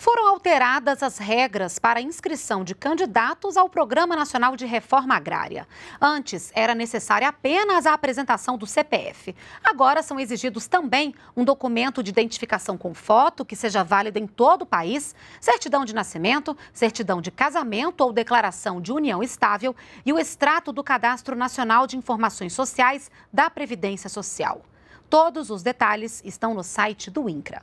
foram alteradas as regras para a inscrição de candidatos ao Programa Nacional de Reforma Agrária. Antes, era necessária apenas a apresentação do CPF. Agora são exigidos também um documento de identificação com foto que seja válido em todo o país, certidão de nascimento, certidão de casamento ou declaração de união estável e o extrato do Cadastro Nacional de Informações Sociais da Previdência Social. Todos os detalhes estão no site do INCRA.